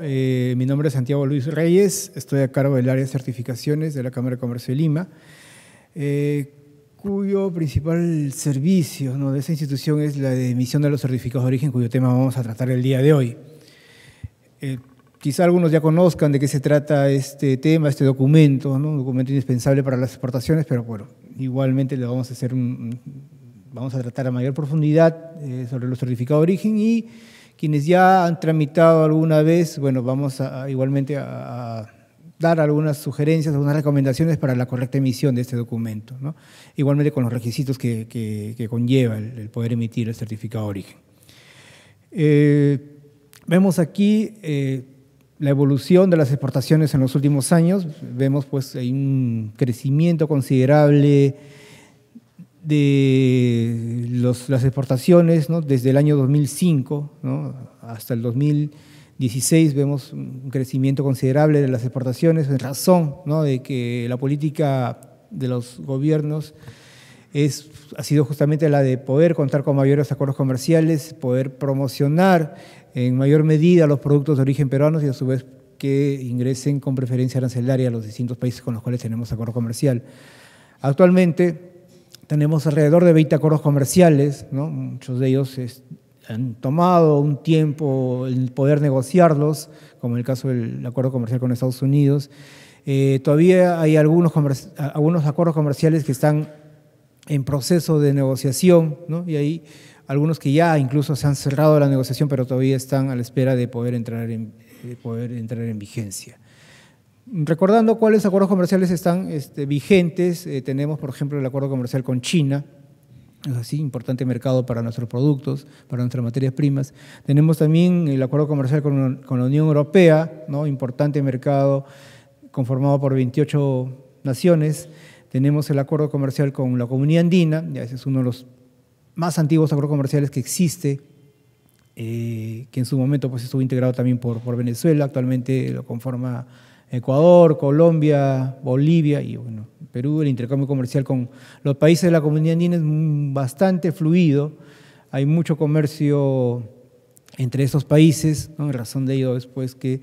Eh, mi nombre es Santiago Luis Reyes, estoy a cargo del área de certificaciones de la Cámara de Comercio de Lima, eh, cuyo principal servicio de esa institución es la de emisión de los certificados de origen, cuyo tema vamos a tratar el día de hoy. Eh, quizá algunos ya conozcan de qué se trata este tema, este documento, un documento indispensable para las exportaciones, pero bueno, igualmente le vamos a hacer vamos a tratar a mayor profundidad sobre los certificados de origen y quienes ya han tramitado alguna vez, bueno, vamos a, igualmente a, dar algunas sugerencias, algunas recomendaciones para la correcta emisión de este documento, igualmente con los requisitos que, conlleva el, poder emitir el certificado de origen. Eh, vemos aquí eh, la evolución de las exportaciones en los últimos años, vemos pues hay un crecimiento considerable de las exportaciones desde el año 2005 hasta el 2016 vemos un crecimiento considerable de las exportaciones en razón de que la política de los gobiernos es, ha sido justamente la de poder contar con mayores acuerdos comerciales, poder promocionar en mayor medida los productos de origen peruanos y a su vez que ingresen con preferencia arancelaria a los distintos países con los cuales tenemos acuerdo comercial. Actualmente, tenemos alrededor de 20 acuerdos comerciales, muchos de ellos han tomado un tiempo en poder negociarlos, como en el caso del acuerdo comercial con Estados Unidos. Eh, todavía hay algunos, algunos acuerdos comerciales que están en proceso de negociación, y hay algunos que ya incluso se han cerrado la negociación, pero todavía están a la espera de poder entrar en, de poder entrar en vigencia. Recordando cuáles acuerdos comerciales están este, vigentes, eh, tenemos por ejemplo el acuerdo comercial con China, es así, importante mercado para nuestros productos, para nuestras materias primas. Tenemos también el acuerdo comercial con, la Unión Europea, ¿no? importante mercado conformado por 28 naciones. Tenemos el acuerdo comercial con la comunidad andina, ya es uno de los más antiguos acuerdos comerciales que existe eh, que en su momento pues, estuvo integrado también por Venezuela, actualmente lo conforma Ecuador, Colombia, Bolivia y bueno, Perú, el intercambio comercial con los países de la comunidad andina es bastante fluido, hay mucho comercio entre esos países, ¿no? en razón de ello después que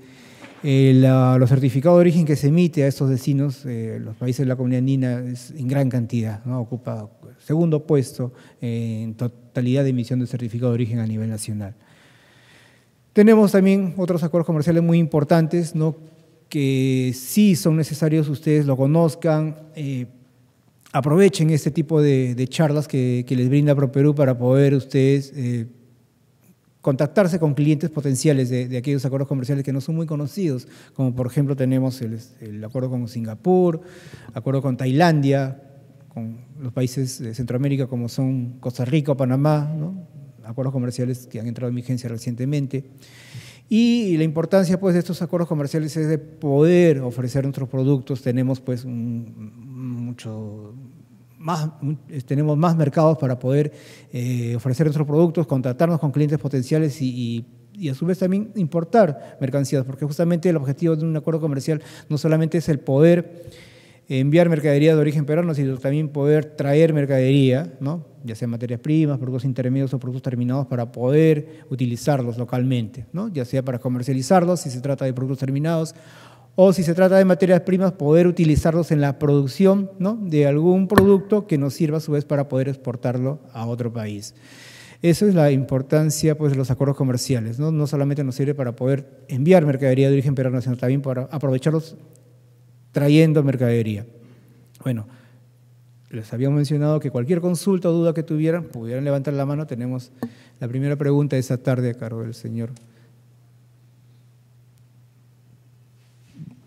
eh, los certificados de origen que se emite a estos vecinos, eh, los países de la comunidad andina, es en gran cantidad, ¿no? ocupa segundo puesto en totalidad de emisión de certificado de origen a nivel nacional. Tenemos también otros acuerdos comerciales muy importantes, ¿no? que sí son necesarios ustedes lo conozcan. Eh, aprovechen este tipo de, charlas que, les brinda ProPerú para poder ustedes eh, contactarse con clientes potenciales de, aquellos acuerdos comerciales que no son muy conocidos, como por ejemplo tenemos el, acuerdo con Singapur, acuerdo con Tailandia, con los países de Centroamérica como son Costa Rica o Panamá, acuerdos comerciales que han entrado en vigencia recientemente. Y la importancia pues, de estos acuerdos comerciales es de poder ofrecer nuestros productos. Tenemos pues mucho más, tenemos más mercados para poder eh, ofrecer nuestros productos, contratarnos con clientes potenciales y, y a su vez también importar mercancías, porque justamente el objetivo de un acuerdo comercial no solamente es el poder enviar mercadería de origen peruano, sino también poder traer mercadería, ¿no? ya sea materias primas, productos intermedios o productos terminados, para poder utilizarlos localmente, ¿no? ya sea para comercializarlos, si se trata de productos terminados, o si se trata de materias primas, poder utilizarlos en la producción ¿no? de algún producto que nos sirva a su vez para poder exportarlo a otro país. Eso es la importancia pues, de los acuerdos comerciales. ¿no? no solamente nos sirve para poder enviar mercadería de origen peruano, sino también para aprovecharlos trayendo mercadería. Bueno, les habíamos mencionado que cualquier consulta o duda que tuvieran, pudieran levantar la mano. Tenemos la primera pregunta de esa tarde a cargo del señor.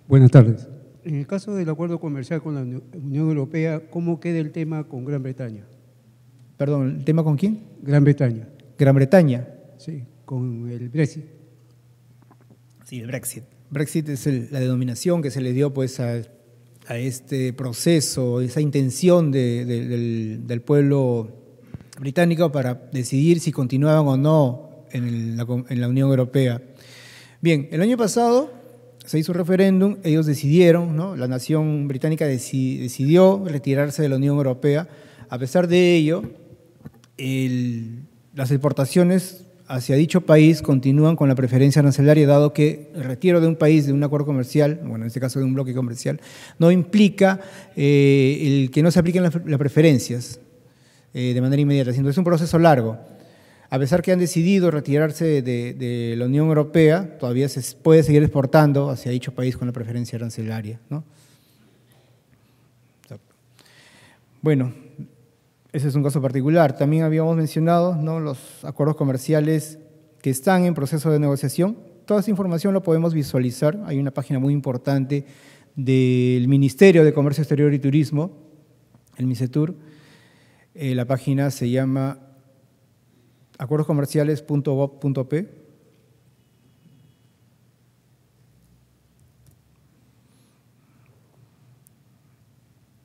Buenas tardes. En el caso del acuerdo comercial con la Unión Europea, ¿cómo queda el tema con Gran Bretaña? Perdón, ¿el tema con quién? Gran Bretaña. Gran Bretaña. Sí, con el Brexit. Sí, el Brexit. Brexit es la denominación que se le dio pues, a a este proceso, esa intención del, pueblo británico para decidir si continuaban o no en, la, Unión Europea. Bien, el año pasado se hizo un referéndum, ellos decidieron, la nación británica decidió retirarse de la Unión Europea. A pesar de ello, las exportaciones hacia dicho país continúan con la preferencia arancelaria, dado que el retiro de un país de un acuerdo comercial, bueno, en este caso de un bloque comercial, no implica eh, el que no se apliquen las, preferencias eh, de manera inmediata, sino es un proceso largo. A pesar que han decidido retirarse de, la Unión Europea, todavía se puede seguir exportando hacia dicho país con la preferencia arancelaria. Bueno, ese es un caso particular. También habíamos mencionado ¿no? los acuerdos comerciales que están en proceso de negociación. Toda esa información la podemos visualizar. Hay una página muy importante del Ministerio de Comercio Exterior y Turismo, el MICETUR. Tour. Eh, la página se llama acuerdoscomerciales.gov.p.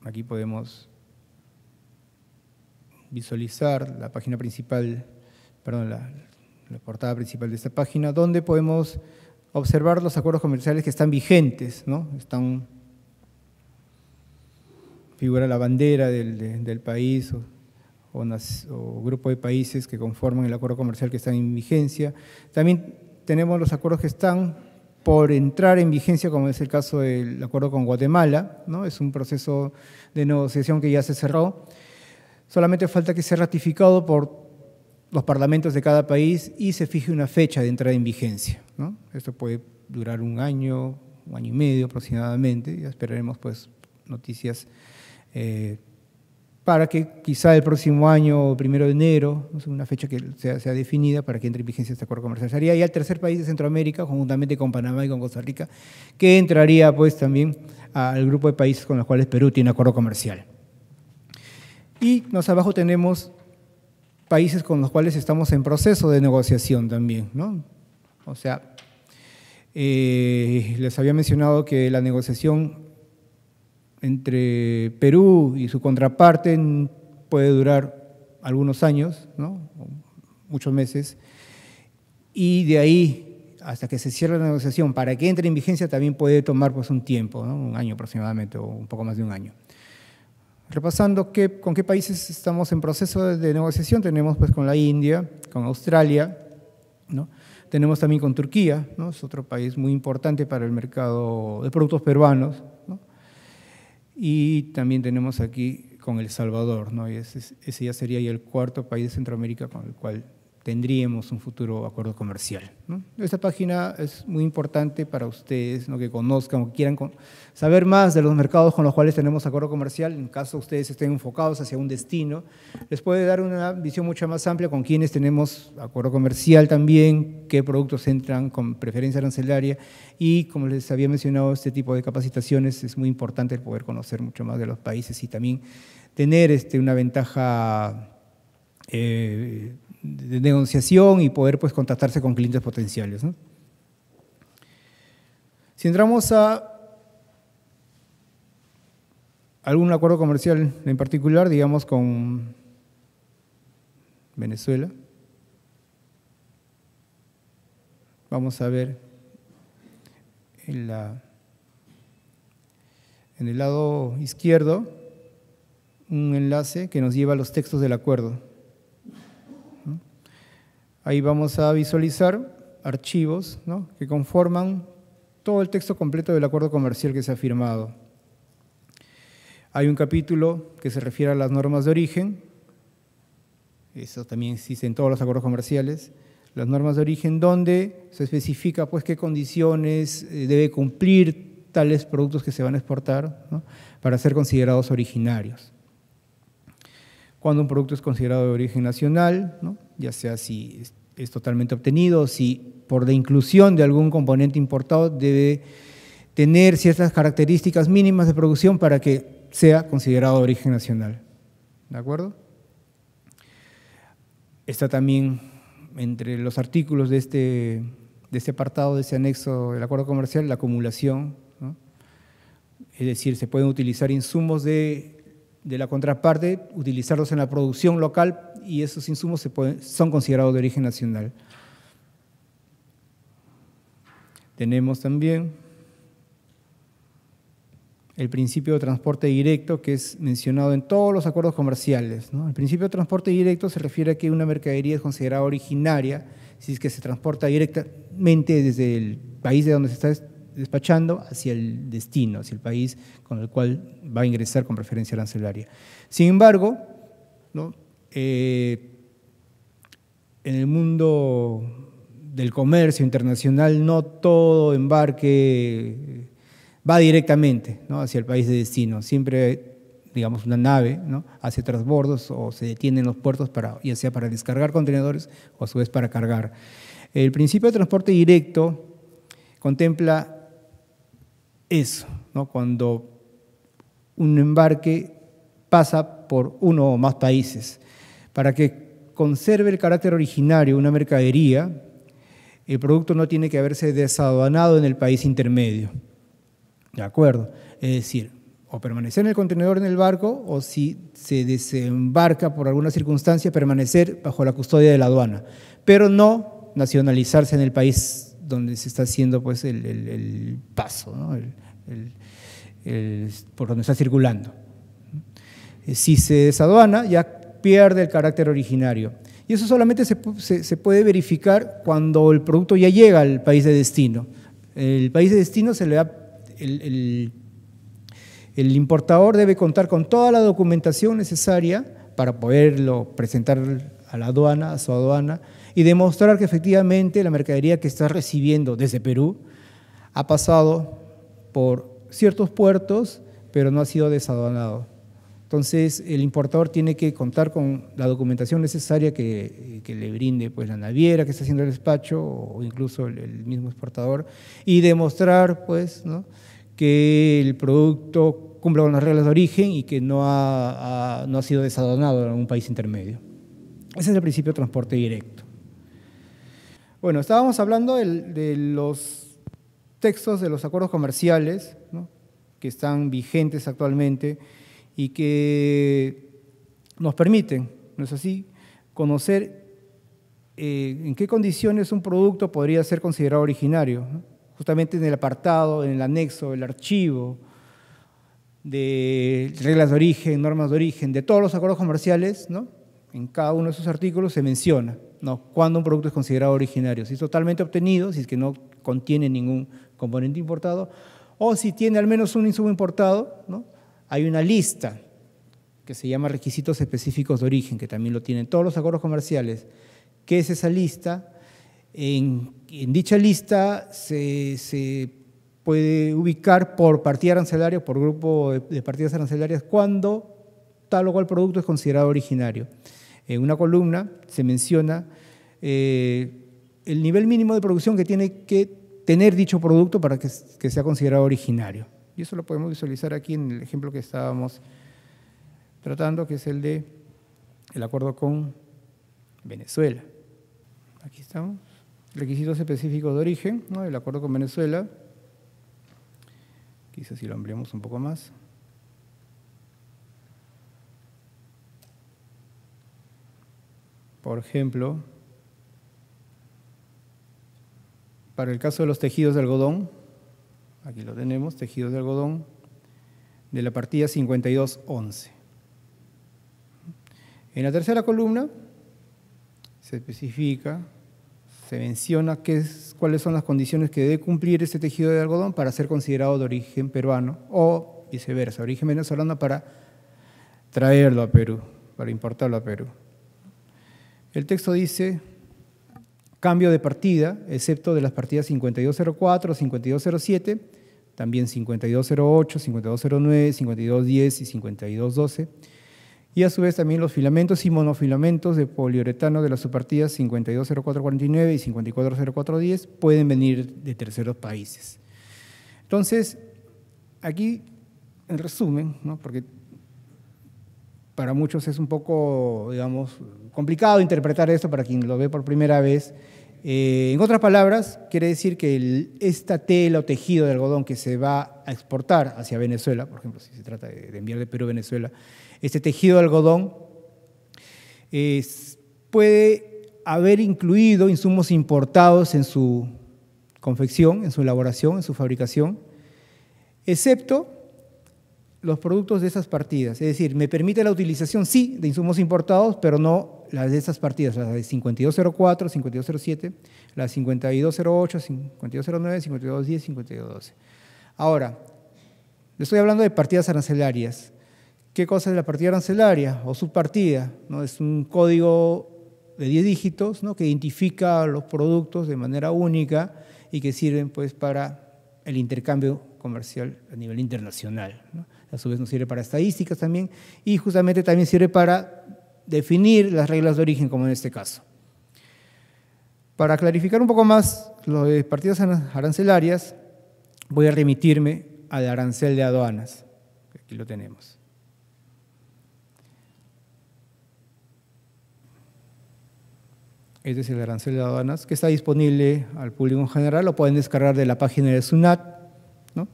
Aquí podemos visualizar la página principal, perdón, la, portada principal de esta página, donde podemos observar los acuerdos comerciales que están vigentes, ¿no? Están, figura la bandera del, país o, grupo de países que conforman el acuerdo comercial que está en vigencia. También tenemos los acuerdos que están por entrar en vigencia, como es el caso del acuerdo con Guatemala, ¿no? es un proceso de negociación que ya se cerró. Solamente falta que sea ratificado por los parlamentos de cada país y se fije una fecha de entrada en vigencia. Esto puede durar un año, un año y medio aproximadamente, y esperaremos pues noticias eh, para que quizá el próximo año, primero de enero, una fecha que sea, definida para que entre en vigencia este acuerdo comercial. Sería ya el tercer país de Centroamérica, conjuntamente con Panamá y con Costa Rica, que entraría pues también al grupo de países con los cuales Perú tiene acuerdo comercial. Y más abajo tenemos países con los cuales estamos en proceso de negociación también. ¿no? O sea, eh, les había mencionado que la negociación entre Perú y su contraparte puede durar algunos años, ¿no? muchos meses, y de ahí hasta que se cierre la negociación, para que entre en vigencia también puede tomar pues, un tiempo, un año aproximadamente, o un poco más de un año. Repasando con qué países estamos en proceso de negociación, tenemos pues con la India, con Australia, ¿no? tenemos también con Turquía, ¿no? es otro país muy importante para el mercado de productos peruanos, y también tenemos aquí con El Salvador, ¿no? ese, ese ya sería el cuarto país de Centroamérica con el cual tendríamos un futuro acuerdo comercial. Esta página es muy importante para ustedes, ¿no? que conozcan o quieran saber más de los mercados con los cuales tenemos acuerdo comercial, en caso ustedes estén enfocados hacia un destino, les puede dar una visión mucho más amplia con quienes tenemos acuerdo comercial también, qué productos entran con preferencia arancelaria y, como les había mencionado, este tipo de capacitaciones es muy importante poder conocer mucho más de los países y también tener este, una ventaja eh, de negociación y poder pues, contactarse con clientes potenciales. Si entramos a algún acuerdo comercial en particular, digamos con Venezuela, vamos a ver en, la, en el lado izquierdo un enlace que nos lleva a los textos del acuerdo. Ahí vamos a visualizar archivos que conforman todo el texto completo del acuerdo comercial que se ha firmado. Hay un capítulo que se refiere a las normas de origen, eso también existe en todos los acuerdos comerciales, las normas de origen donde se especifica pues qué condiciones eh, debe cumplir tales productos que se van a exportar para ser considerados originarios cuando un producto es considerado de origen nacional, ya sea si es, totalmente obtenido, si por la inclusión de algún componente importado debe tener ciertas características mínimas de producción para que sea considerado de origen nacional. ¿De acuerdo? Está también entre los artículos de este, de este apartado, de este anexo del acuerdo comercial, la acumulación. Es decir, se pueden utilizar insumos de de la contraparte, utilizarlos en la producción local y esos insumos se son considerados de origen nacional. Tenemos también el principio de transporte directo que es mencionado en todos los acuerdos comerciales. El principio de transporte directo se refiere a que una mercadería es considerada originaria si es que se transporta directamente desde el país de donde se está despachando hacia el destino, hacia el país con el cual va a ingresar con preferencia arancelaria. Sin embargo, eh, en el mundo del comercio internacional no todo embarque eh, va directamente hacia el país de destino. Siempre, digamos, una nave ¿no? hace transbordos o se detiene en los puertos, para, ya sea para descargar contenedores o a su vez para cargar. El principio de transporte directo contempla eso, ¿no? cuando un embarque pasa por uno o más países. Para que conserve el carácter originario una mercadería, el producto no tiene que haberse desaduanado en el país intermedio. ¿De acuerdo? Es decir, o permanecer en el contenedor en el barco o si se desembarca por alguna circunstancia, permanecer bajo la custodia de la aduana, pero no nacionalizarse en el país donde se está haciendo pues, el, paso, ¿no? el, por donde está circulando. Eh, si se desaduana, ya pierde el carácter originario. Y eso solamente se, puede verificar cuando el producto ya llega al país de destino. El país de destino se le da el, el el importador debe contar con toda la documentación necesaria para poderlo presentar a la aduana, a su aduana, y demostrar que efectivamente la mercadería que está recibiendo desde Perú ha pasado por ciertos puertos, pero no ha sido desadonado. Entonces, el importador tiene que contar con la documentación necesaria que, le brinde pues, la naviera que está haciendo el despacho o incluso el, mismo exportador y demostrar pues, que el producto cumpla con las reglas de origen y que no ha, no ha sido desadonado en un país intermedio. Ese es el principio de transporte directo. Bueno, estábamos hablando de los textos de los acuerdos comerciales que están vigentes actualmente y que nos permiten, ¿no es así?, conocer eh, en qué condiciones un producto podría ser considerado originario. Justamente en el apartado, en el anexo, el archivo de reglas de origen, normas de origen, de todos los acuerdos comerciales, ¿no? en cada uno de esos artículos se menciona ¿no? cuándo un producto es considerado originario, si es totalmente obtenido, si es que no contiene ningún componente importado, o si tiene al menos un insumo importado, ¿no? hay una lista que se llama requisitos específicos de origen, que también lo tienen todos los acuerdos comerciales. ¿Qué es esa lista? En, dicha lista se, puede ubicar por partida arancelaria, por grupo de, partidas arancelarias, cuando tal o cual producto es considerado originario. En una columna se menciona eh, el nivel mínimo de producción que tiene que tener dicho producto para que, sea considerado originario. Y eso lo podemos visualizar aquí en el ejemplo que estábamos tratando, que es el de el acuerdo con Venezuela. Aquí estamos. Requisitos específicos de origen, ¿no? el acuerdo con Venezuela. Quizás si lo ampliamos un poco más. Por ejemplo, Para el caso de los tejidos de algodón, aquí lo tenemos, tejidos de algodón, de la partida 5211. En la tercera columna se especifica, se menciona cuáles son las condiciones que debe cumplir este tejido de algodón para ser considerado de origen peruano o viceversa, origen venezolano para traerlo a Perú, para importarlo a Perú. El texto dice, cambio de partida, excepto de las partidas 5204, 5207, también 5208, 5209, 5210 y 5212, y a su vez también los filamentos y monofilamentos de poliuretano de las subpartidas 520449 y 540410 pueden venir de terceros países. Entonces, aquí, en resumen, ¿no? porque para muchos es un poco, digamos, complicado interpretar esto para quien lo ve por primera vez. Eh, en otras palabras, quiere decir que esta tela o tejido de algodón que se va a exportar hacia Venezuela, por ejemplo, si se trata de, enviar de Perú a Venezuela, este tejido de algodón puede haber incluido insumos importados en su confección, en su elaboración, en su fabricación, excepto los productos de esas partidas. Es decir, me permite la utilización, sí, de insumos importados, pero no las de esas partidas, las de 5204, 5207, las 5208, 5209, 5210, 5212. Ahora, le estoy hablando de partidas arancelarias. ¿Qué cosa es la partida arancelaria o subpartida? ¿No? Es un código de 10 dígitos ¿no? que identifica los productos de manera única y que sirven pues, para el intercambio comercial a nivel internacional. A su vez nos sirve para estadísticas también y justamente también sirve para definir las reglas de origen, como en este caso. Para clarificar un poco más lo de partidas arancelarias, voy a remitirme al arancel de aduanas. Aquí lo tenemos. Este es el arancel de aduanas que está disponible al público en general, lo pueden descargar de la página de SUNAT. ¿no?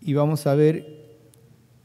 Y vamos a ver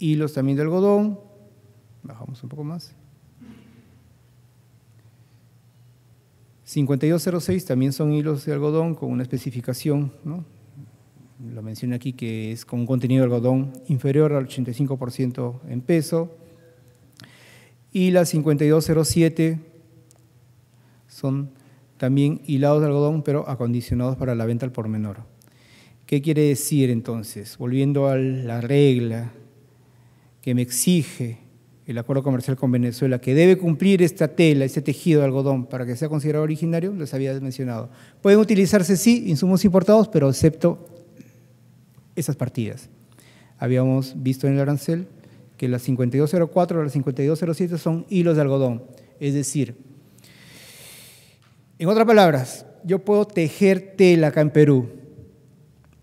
hilos también de algodón. Bajamos un poco más. 5206 también son hilos de algodón con una especificación, lo mencioné aquí, que es con un contenido de algodón inferior al 85% en peso. Y la 5207 son también hilados de algodón, pero acondicionados para la venta al por menor. ¿Qué quiere decir entonces? Volviendo a la regla que me exige el acuerdo comercial con Venezuela, que debe cumplir esta tela, este tejido de algodón para que sea considerado originario, les había mencionado. Pueden utilizarse, sí, insumos importados, pero excepto esas partidas. Habíamos visto en el arancel que las 5204 y las 5207 son hilos de algodón. Es decir, en otras palabras, yo puedo tejer tela acá en Perú,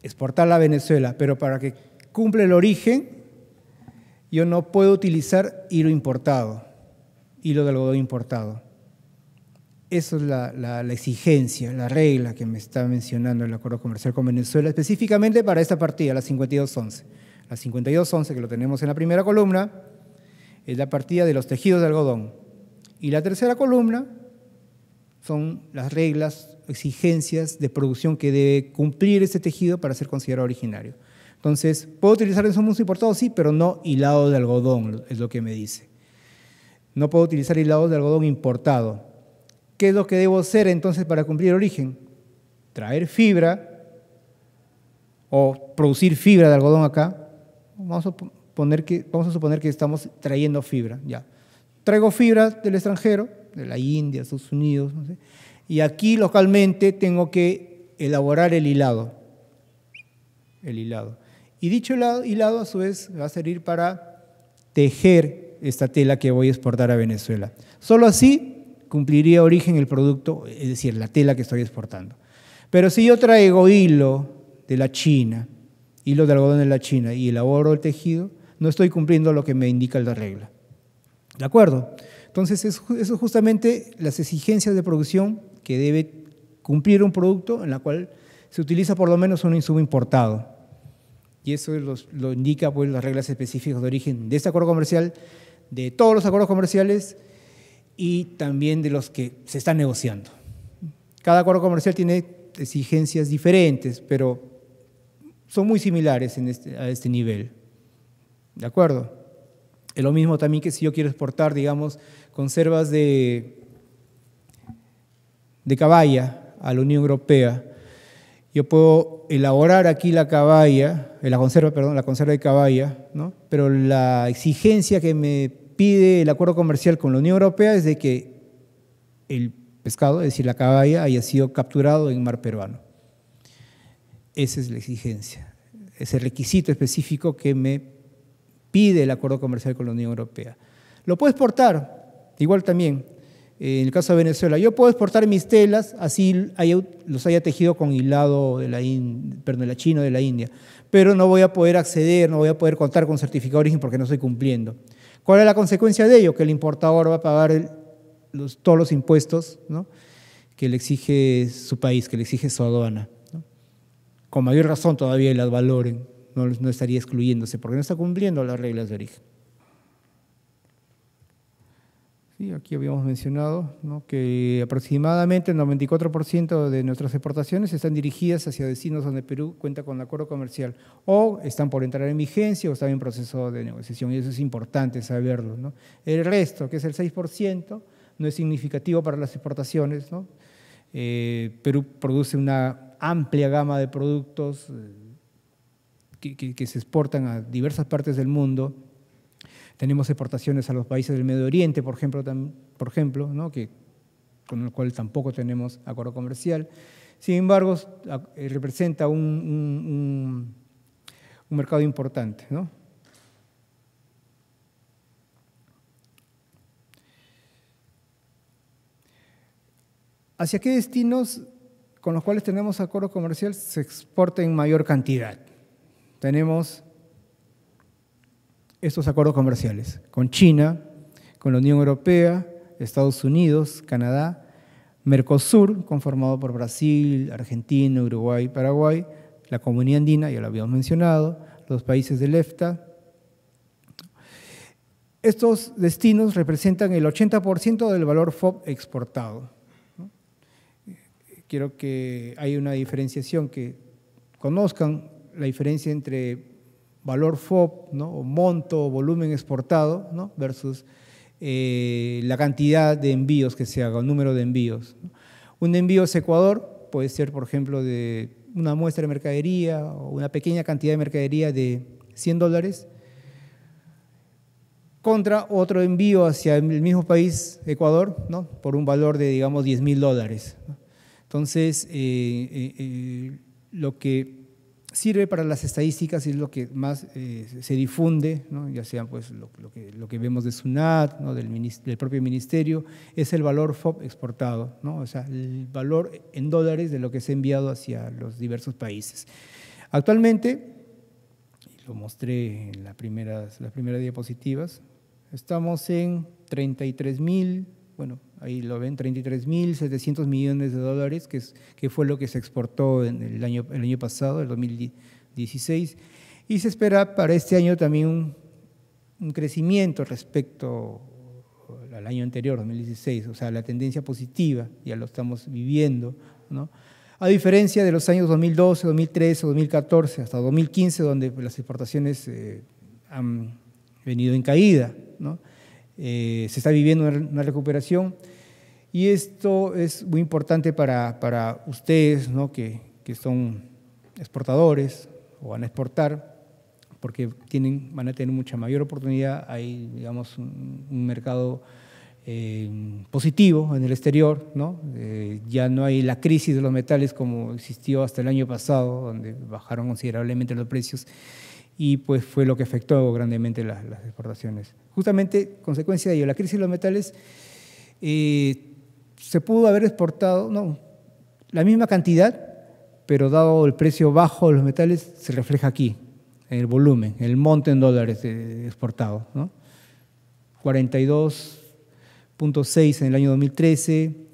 exportarla a Venezuela, pero para que cumpla el origen yo no puedo utilizar hilo importado, hilo de algodón importado. Esa es la, exigencia, la regla que me está mencionando el acuerdo comercial con Venezuela, específicamente para esta partida, la 5211. La 5211, que lo tenemos en la primera columna, es la partida de los tejidos de algodón. Y la tercera columna son las reglas, exigencias de producción que debe cumplir ese tejido para ser considerado originario. Entonces, ¿puedo utilizar insumos importado Sí, pero no hilado de algodón, es lo que me dice. No puedo utilizar hilado de algodón importado. ¿Qué es lo que debo hacer entonces para cumplir origen? Traer fibra o producir fibra de algodón acá. Vamos a, poner que, vamos a suponer que estamos trayendo fibra, ya. Traigo fibra del extranjero, de la India, Estados Unidos, y aquí localmente tengo que elaborar el hilado. El hilado. Y dicho hilado a su vez va a servir para tejer esta tela que voy a exportar a Venezuela. Solo así cumpliría origen el producto, es decir, la tela que estoy exportando. Pero si yo traigo hilo de la China, hilo de algodón de la China y elaboro el tejido, no estoy cumpliendo lo que me indica la regla. ¿De acuerdo? Entonces, eso es justamente las exigencias de producción que debe cumplir un producto en la cual se utiliza por lo menos un insumo importado y eso lo indica pues, las reglas específicas de origen de este acuerdo comercial, de todos los acuerdos comerciales y también de los que se están negociando. Cada acuerdo comercial tiene exigencias diferentes, pero son muy similares este, a este nivel. ¿De acuerdo? Es lo mismo también que si yo quiero exportar, digamos, conservas de, de caballa a la Unión Europea, yo puedo elaborar aquí la caballa, eh, la conserva, perdón, la conserva de caballa, ¿no? pero la exigencia que me pide el acuerdo comercial con la Unión Europea es de que el pescado, es decir, la caballa, haya sido capturado en mar peruano. Esa es la exigencia, ese requisito específico que me pide el acuerdo comercial con la Unión Europea. Lo puedo exportar, igual también, en el caso de Venezuela, yo puedo exportar mis telas, así los haya tejido con hilado de la, perdón, de la China o de la India, pero no voy a poder acceder, no voy a poder contar con certificado de origen porque no estoy cumpliendo. ¿Cuál es la consecuencia de ello? Que el importador va a pagar todos los impuestos que le exige su país, que le exige su aduana. Con mayor razón todavía las valoren, no, no estaría excluyéndose porque no está cumpliendo las reglas de origen aquí habíamos mencionado que aproximadamente el 94% de nuestras exportaciones están dirigidas hacia destinos donde Perú cuenta con acuerdo comercial o están por entrar en vigencia o están en proceso de negociación y eso es importante saberlo. El resto, que es el 6%, no es significativo para las exportaciones. Eh, Perú produce una amplia gama de productos eh, que se exportan a diversas partes del mundo tenemos exportaciones a los países del Medio Oriente, por ejemplo, por ejemplo que, con el cual tampoco tenemos acuerdo comercial. Sin embargo, eh, representa un, mercado importante. ¿Hacia qué destinos con los cuales tenemos acuerdo comercial se exporta en mayor cantidad? Tenemos estos acuerdos comerciales con China, con la Unión Europea, Estados Unidos, Canadá, Mercosur, conformado por Brasil, Argentina, Uruguay, Paraguay, la Comunidad Andina, ya lo habíamos mencionado, los países del EFTA. Estos destinos representan el 80% del valor FOB exportado. Quiero que hay una diferenciación, que conozcan la diferencia entre valor FOB, ¿no? o monto, o volumen exportado, versus eh, la cantidad de envíos que se haga, el número de envíos. Un envío es Ecuador puede ser, por ejemplo, de una muestra de mercadería o una pequeña cantidad de mercadería de 100 dólares, contra otro envío hacia el mismo país, Ecuador, por un valor de, digamos, 10 mil dólares. Entonces, eh, eh, lo que sirve para las estadísticas y es lo que más eh, se difunde, ya sea pues, lo, que, vemos de SUNAT, del, propio ministerio, es el valor FOB exportado, o sea, el valor en dólares de lo que se ha enviado hacia los diversos países. Actualmente, lo mostré en las primeras diapositivas, estamos en 33.000. mil bueno, ahí lo ven, 33.700 millones de dólares, que, que fue lo que se exportó en el año, el año pasado, el 2016. Y se espera para este año también un, crecimiento respecto al año anterior, 2016, o sea, la tendencia positiva, ya lo estamos viviendo, ¿no? A diferencia de los años 2012, 2013, 2014, hasta 2015, donde las exportaciones eh, han venido en caída, ¿no? Eh, se está viviendo una, recuperación y esto es muy importante para, ustedes que, son exportadores o van a exportar porque tienen, van a tener mucha mayor oportunidad, hay digamos un, mercado eh, positivo en el exterior, ¿no? Eh, ya no hay la crisis de los metales como existió hasta el año pasado, donde bajaron considerablemente los precios y pues fue lo que afectó grandemente las, exportaciones. Justamente consecuencia de ello, la crisis de los metales eh, se pudo haber exportado, no, la misma cantidad, pero dado el precio bajo de los metales, se refleja aquí, en el volumen, en el monte en dólares eh, exportado. ¿no? 42.6 en el año 2013,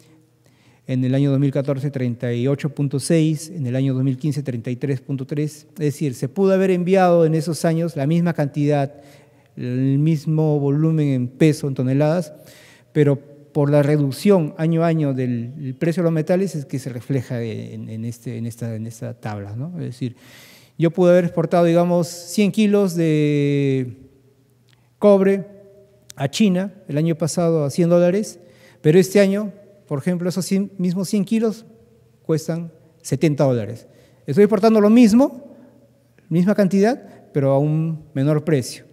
en el año 2014 38.6, en el año 2015 33.3, es decir, se pudo haber enviado en esos años la misma cantidad, el mismo volumen en peso, en toneladas, pero por la reducción año a año del precio de los metales es que se refleja en, este, en, esta, en esta tabla. ¿no? Es decir, yo pude haber exportado, digamos, 100 kilos de cobre a China el año pasado a 100 dólares, pero este año por ejemplo, esos mismos 100 kilos cuestan 70 dólares. Estoy exportando lo mismo, misma cantidad, pero a un menor precio.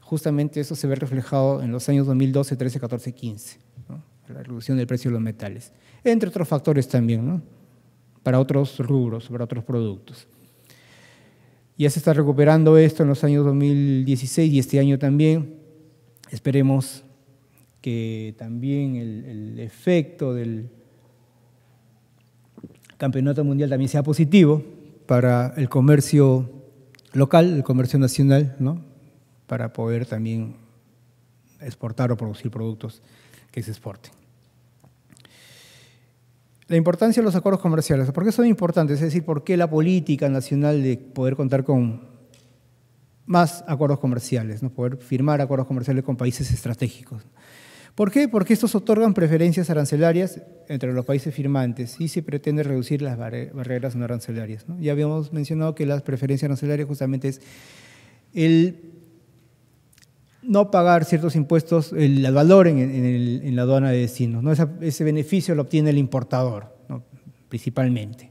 Justamente eso se ve reflejado en los años 2012, 13, 2014 15, ¿no? la reducción del precio de los metales, entre otros factores también, para otros rubros, para otros productos. Ya se está recuperando esto en los años 2016 y este año también. Esperemos que también el, efecto del campeonato mundial también sea positivo para el comercio local, el comercio nacional, para poder también exportar o producir productos que se exporten. La importancia de los acuerdos comerciales. ¿Por qué son importantes? Es decir, ¿por qué la política nacional de poder contar con más acuerdos comerciales, ¿no? poder firmar acuerdos comerciales con países estratégicos? ¿Por qué? Porque estos otorgan preferencias arancelarias entre los países firmantes y se pretende reducir las barreras no arancelarias. Ya habíamos mencionado que las preferencias arancelarias justamente es el no pagar ciertos impuestos, el valor en, la aduana de destinos. ¿no? ese beneficio lo obtiene el importador, principalmente.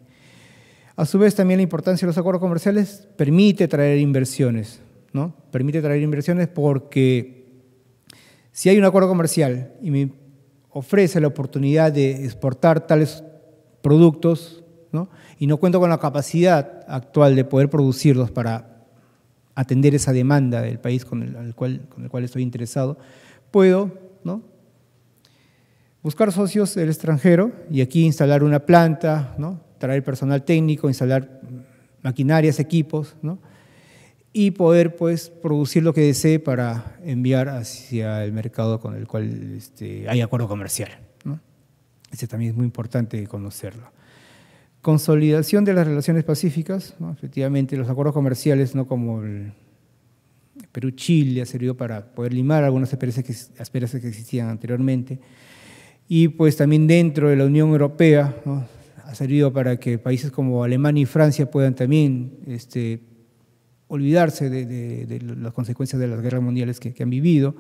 A su vez, también la importancia de los acuerdos comerciales permite traer inversiones, ¿no? Permite traer inversiones porque si hay un acuerdo comercial y me ofrece la oportunidad de exportar tales productos ¿no? y no cuento con la capacidad actual de poder producirlos para atender esa demanda del país con el, cual, estoy interesado, puedo ¿no? buscar socios del extranjero y aquí instalar una planta, ¿no? traer personal técnico, instalar maquinarias, equipos, ¿no? y poder pues producir lo que desee para enviar hacia el mercado con el cual este, hay acuerdo comercial. ese también es muy importante conocerlo. Consolidación de las relaciones pacíficas. Efectivamente, los acuerdos comerciales, no como el Perú-Chile, ha servido para poder limar algunas esperanzas que, existían anteriormente. Y pues también dentro de la Unión Europea ha servido para que países como Alemania y Francia puedan también este, olvidarse de, las consecuencias de las guerras mundiales que, han vivido,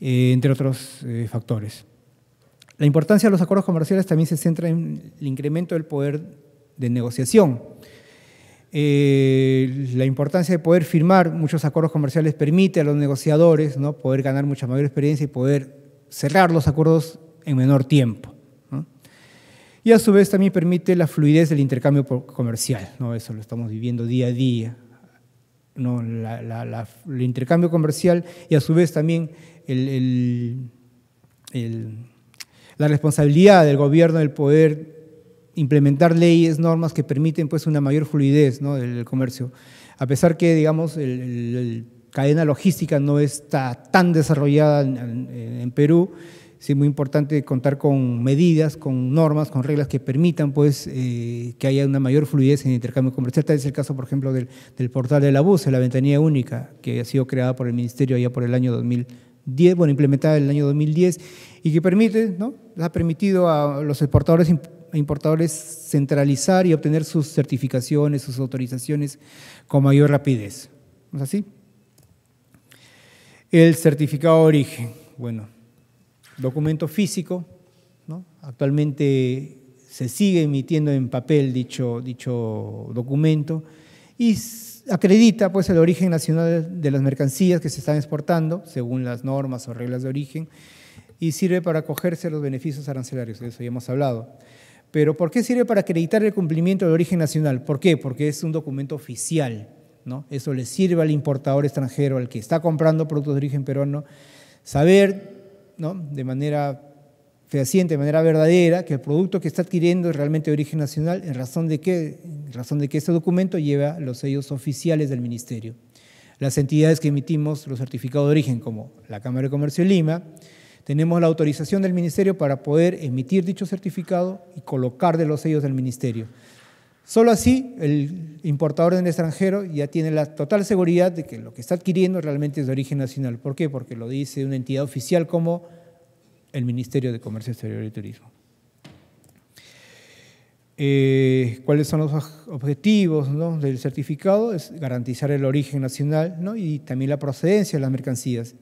eh, entre otros eh, factores. La importancia de los acuerdos comerciales también se centra en el incremento del poder de negociación. Eh, la importancia de poder firmar muchos acuerdos comerciales permite a los negociadores ¿no? poder ganar mucha mayor experiencia y poder cerrar los acuerdos en menor tiempo. Y a su vez también permite la fluidez del intercambio comercial. ¿no? Eso lo estamos viviendo día a día el intercambio comercial y a su vez también la responsabilidad del gobierno del poder implementar leyes, normas que permiten pues una mayor fluidez del, comercio. A pesar que, digamos, la cadena logística no está tan desarrollada en Perú, sí, muy importante contar con medidas, con normas, con reglas que permitan pues, eh, que haya una mayor fluidez en el intercambio comercial. Tal es el caso, por ejemplo, del, portal de la BUSE, la ventanilla única, que ha sido creada por el Ministerio ya por el año 2010, bueno, implementada en el año 2010, y que permite, ¿no? ha permitido a los exportadores e importadores centralizar y obtener sus certificaciones, sus autorizaciones con mayor rapidez. ¿No es así? El certificado de origen. Bueno, documento físico. ¿no? Actualmente se sigue emitiendo en papel dicho, dicho documento y acredita pues, el origen nacional de las mercancías que se están exportando según las normas o reglas de origen y sirve para acogerse a los beneficios arancelarios, de eso ya hemos hablado. Pero ¿por qué sirve para acreditar el cumplimiento del origen nacional? ¿Por qué? Porque es un documento oficial. ¿no? Eso le sirve al importador extranjero, al que está comprando productos de origen peruano, saber de manera fehaciente, de manera verdadera, que el producto que está adquiriendo es realmente de origen nacional, en razón de que, en razón de que este documento lleva los sellos oficiales del Ministerio. Las entidades que emitimos los certificados de origen, como la Cámara de Comercio de Lima, tenemos la autorización del Ministerio para poder emitir dicho certificado y colocar de los sellos del Ministerio. Solo así el importador en extranjero ya tiene la total seguridad de que lo que está adquiriendo realmente es de origen nacional. ¿Por qué? Porque lo dice una entidad oficial como el Ministerio de Comercio Exterior y Turismo. Eh, cuáles son los objetivos del certificado, es garantizar el origen nacional y también la procedencia de las mercancías,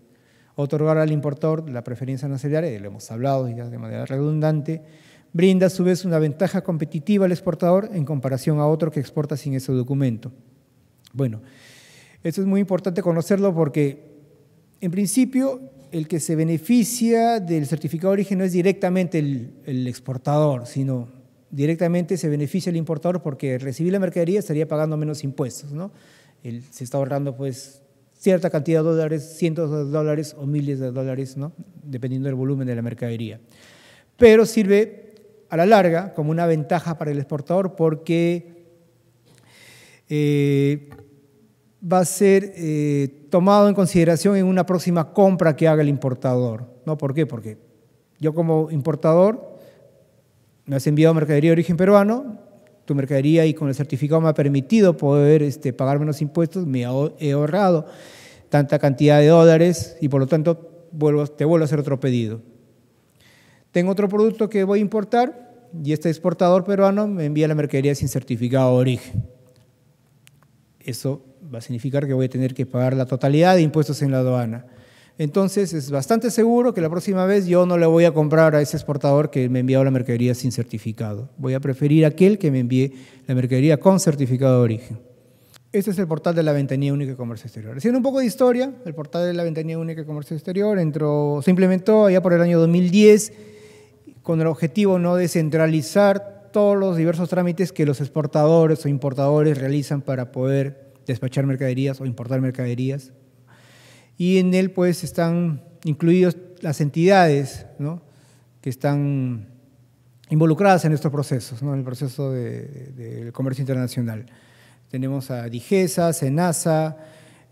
otorgar al importador la preferencia nacional, ya lo hemos hablado de manera redundante, brinda a su vez una ventaja competitiva al exportador en comparación a otro que exporta sin ese documento. Bueno, esto es muy importante conocerlo porque, en principio, el que se beneficia del certificado de origen no es directamente el, exportador, sino directamente se beneficia el importador porque recibir la mercadería estaría pagando menos impuestos, ¿no? se está ahorrando pues cierta cantidad de dólares, cientos de dólares o miles de dólares, ¿no? Dependiendo del volumen de la mercadería. Pero sirve a la larga como una ventaja para el exportador porque eh, va a ser eh, tomado en consideración en una próxima compra que haga el importador. ¿no? ¿Por qué? Porque yo como importador me has enviado mercadería de origen peruano, tu mercadería y con el certificado me ha permitido poder este, pagar menos impuestos, me he ahorrado tanta cantidad de dólares y por lo tanto vuelvo, te vuelvo a hacer otro pedido. Tengo otro producto que voy a importar y este exportador peruano me envía la mercadería sin certificado de origen. Eso va a significar que voy a tener que pagar la totalidad de impuestos en la aduana. Entonces es bastante seguro que la próxima vez yo no le voy a comprar a ese exportador que me envió la mercadería sin certificado. Voy a preferir aquel que me envíe la mercadería con certificado de origen. Este es el portal de la Ventanilla Única de Comercio Exterior. Haciendo un poco de historia, el portal de la Ventanilla Única de Comercio Exterior entró, se implementó allá por el año 2010 con el objetivo ¿no? de centralizar todos los diversos trámites que los exportadores o importadores realizan para poder despachar mercaderías o importar mercaderías. Y en él pues están incluidas las entidades que están involucradas en estos procesos, en el proceso del comercio internacional. Tenemos a Digesa, Senasa,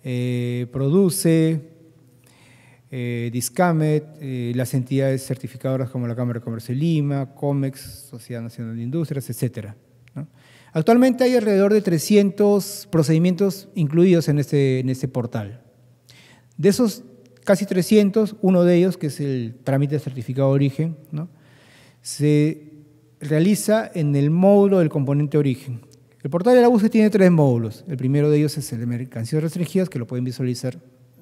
eh, Produce, eh, Discamet, eh, las entidades certificadoras como la Cámara de Comercio de Lima, COMEX, Sociedad Nacional de Industrias, etc. Actualmente hay alrededor de 300 procedimientos incluidos este, en este, portal. De esos casi 300, uno de ellos, que es el trámite de certificado de origen, se realiza en el módulo del componente origen. El portal de la UCE tiene tres módulos. El primero de ellos es el de mercancías restringidas, que lo pueden visualizar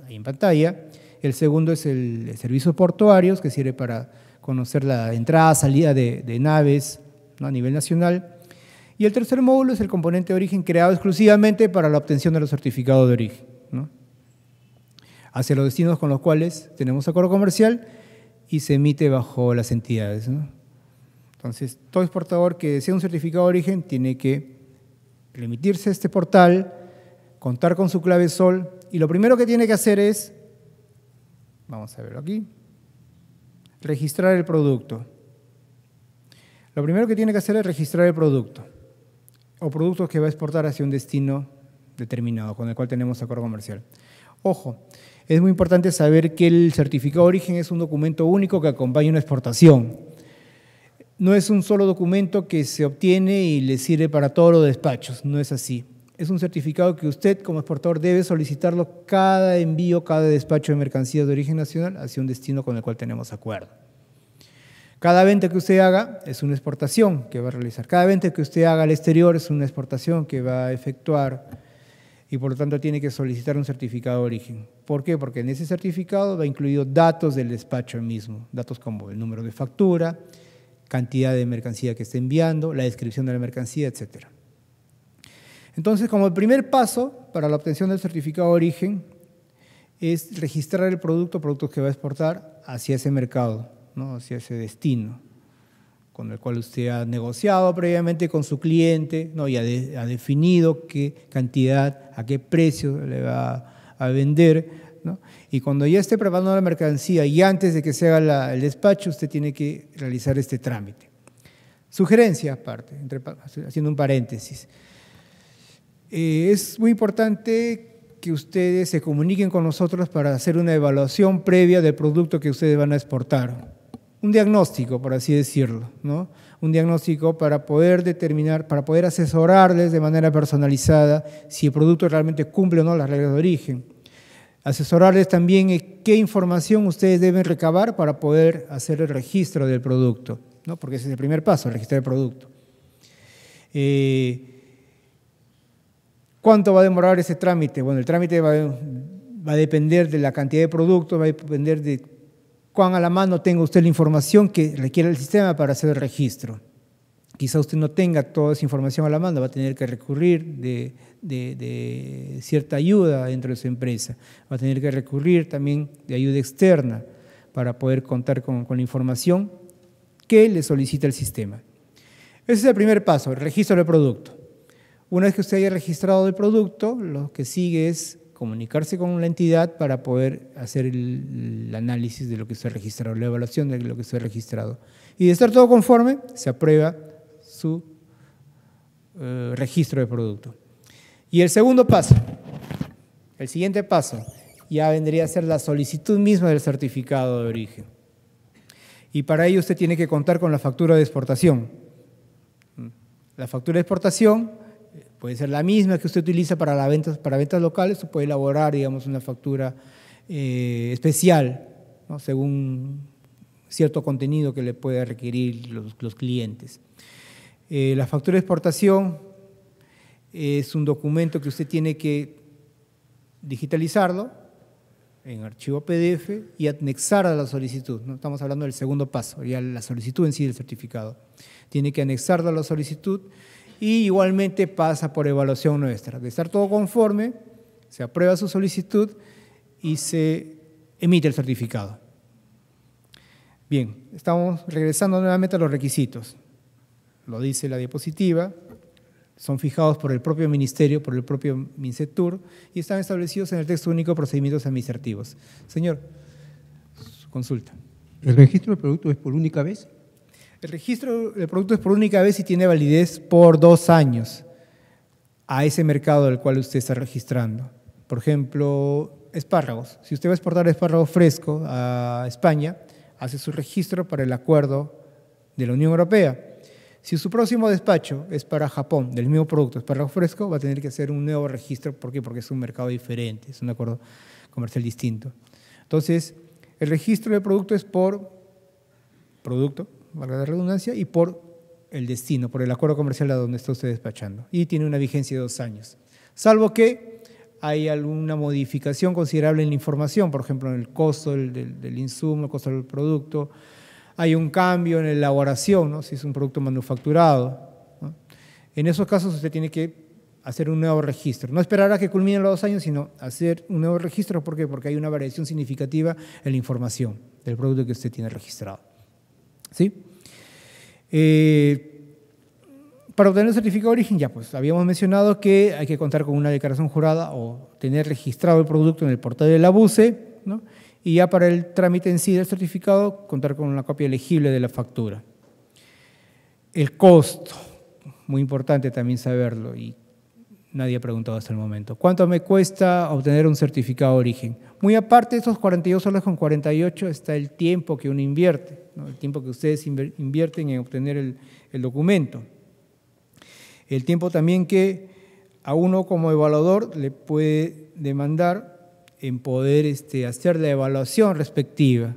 ahí en pantalla. El segundo es el servicio portuarios, que sirve para conocer la entrada, salida de, naves a nivel nacional. Y el tercer módulo es el componente de origen creado exclusivamente para la obtención de los certificados de origen, hacia los destinos con los cuales tenemos acuerdo comercial y se emite bajo las entidades. Entonces, todo exportador que desea un certificado de origen tiene que remitirse a este portal, contar con su clave SOL y lo primero que tiene que hacer es Vamos a verlo aquí. Registrar el producto. Lo primero que tiene que hacer es registrar el producto o productos que va a exportar hacia un destino determinado con el cual tenemos acuerdo comercial. Ojo, es muy importante saber que el certificado de origen es un documento único que acompaña una exportación. No es un solo documento que se obtiene y le sirve para todos los despachos, no es así es un certificado que usted como exportador debe solicitarlo cada envío, cada despacho de mercancías de origen nacional hacia un destino con el cual tenemos acuerdo. Cada venta que usted haga es una exportación que va a realizar. Cada venta que usted haga al exterior es una exportación que va a efectuar y por lo tanto tiene que solicitar un certificado de origen. ¿Por qué? Porque en ese certificado va incluido datos del despacho mismo, datos como el número de factura, cantidad de mercancía que está enviando, la descripción de la mercancía, etcétera. Entonces, como el primer paso para la obtención del certificado de origen es registrar el producto, productos que va a exportar hacia ese mercado, hacia ese destino con el cual usted ha negociado previamente con su cliente y ha, definido qué cantidad, a qué precio le va a vender. Y cuando ya esté preparando la mercancía y antes de que se haga el despacho, usted tiene que realizar este trámite. Sugerencia aparte, haciendo un paréntesis. Eh, es muy importante que ustedes se comuniquen con nosotros para hacer una evaluación previa del producto que ustedes van a exportar. Un diagnóstico, por así decirlo, ¿no? Un diagnóstico para poder determinar, para poder asesorarles de manera personalizada si el producto realmente cumple o no las reglas de origen. Asesorarles también qué información ustedes deben recabar para poder hacer el registro del producto, ¿no? Porque ese es el primer paso, registrar el producto. Eh, ¿Cuánto va a demorar ese trámite? Bueno, el trámite va, a depender de la cantidad de productos, va a depender de cuán a la mano tenga usted la información que requiere el sistema para hacer el registro. Quizá usted no tenga toda esa información a la mano, va a tener que recurrir de, cierta ayuda dentro de su empresa, va a tener que recurrir también de ayuda externa para poder contar con, con la información que le solicita el sistema. Ese es el primer paso, el registro del producto. Una vez que usted haya registrado el producto, lo que sigue es comunicarse con la entidad para poder hacer el, análisis de lo que se ha registrado, la evaluación de lo que se ha registrado. Y de estar todo conforme, se aprueba su eh, registro de producto. Y el segundo paso, el siguiente paso, ya vendría a ser la solicitud misma del certificado de origen. Y para ello usted tiene que contar con la factura de exportación. La factura de exportación puede ser la misma que usted utiliza para, ventas, para ventas locales, o puede elaborar, digamos, una factura eh, especial, según cierto contenido que le pueda requerir los, clientes. Eh, la factura de exportación es un documento que usted tiene que digitalizarlo en archivo PDF y anexar a la solicitud. ¿no? Estamos hablando del segundo paso, ya la solicitud en sí del certificado. Tiene que anexarla a la solicitud y igualmente pasa por evaluación nuestra. De estar todo conforme, se aprueba su solicitud y se emite el certificado. Bien, estamos regresando nuevamente a los requisitos. Lo dice la diapositiva, son fijados por el propio ministerio, por el propio MINCETUR y están establecidos en el texto único de procedimientos administrativos. Señor, consulta. ¿El registro de producto es por única vez? El registro del producto es por única vez y tiene validez por dos años a ese mercado del cual usted está registrando. Por ejemplo, espárragos. Si usted va a exportar espárrago fresco a España, hace su registro para el acuerdo de la Unión Europea. Si su próximo despacho es para Japón, del mismo producto, espárrago fresco, va a tener que hacer un nuevo registro. ¿Por qué? Porque es un mercado diferente, es un acuerdo comercial distinto. Entonces, el registro de producto es por producto, valga la redundancia, y por el destino, por el acuerdo comercial a donde está usted despachando. Y tiene una vigencia de dos años. Salvo que hay alguna modificación considerable en la información, por ejemplo, en el costo del, insumo, el costo del producto, hay un cambio en la elaboración, ¿no? si es un producto manufacturado. En esos casos usted tiene que hacer un nuevo registro. No esperar a que culminen los dos años, sino hacer un nuevo registro. ¿Por qué? Porque hay una variación significativa en la información del producto que usted tiene registrado. ¿sí? Eh, para obtener el certificado de origen, ya pues habíamos mencionado que hay que contar con una declaración jurada o tener registrado el producto en el portal de la BUCE, ¿no? y ya para el trámite en sí del certificado, contar con una copia elegible de la factura. El costo, muy importante también saberlo, y nadie ha preguntado hasta el momento. ¿Cuánto me cuesta obtener un certificado de origen? Muy aparte de esos 42 soles con 48 está el tiempo que uno invierte, el tiempo que ustedes invierten en obtener el, documento. El tiempo también que a uno como evaluador le puede demandar en poder este, hacer la evaluación respectiva.